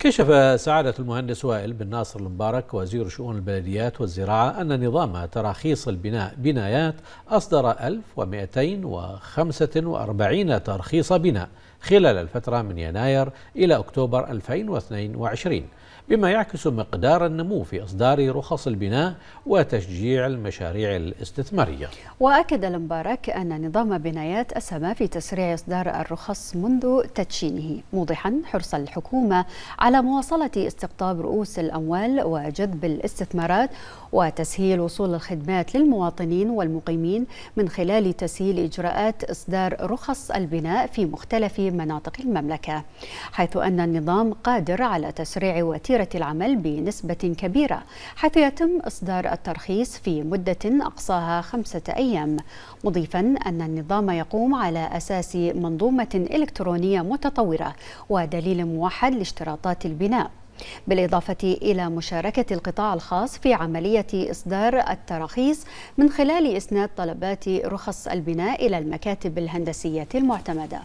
كشف سعادة المهندس وائل بن ناصر المبارك وزير شؤون البلديات والزراعة أن نظام تراخيص البناء بنايات أصدر 1245 ترخيص بناء خلال الفترة من يناير إلى أكتوبر 2022 بما يعكس مقدار النمو في إصدار رخص البناء وتشجيع المشاريع الاستثمارية وأكد المبارك أن نظام بنايات أسهم في تسريع إصدار الرخص منذ تدشينه موضحا حرص الحكومة على مواصلة استقطاب رؤوس الأموال وجذب الاستثمارات وتسهيل وصول الخدمات للمواطنين والمقيمين من خلال تسهيل إجراءات إصدار رخص البناء في مختلف مناطق المملكة حيث أن النظام قادر على تسريع وتيرة العمل بنسبة كبيرة حيث يتم إصدار الترخيص في مدة أقصاها خمسة أيام مضيفا أن النظام يقوم على أساس منظومة إلكترونية متطورة ودليل موحد لاشتراطات البناء بالإضافة إلى مشاركة القطاع الخاص في عملية إصدار التراخيص من خلال إسناد طلبات رخص البناء إلى المكاتب الهندسية المعتمدة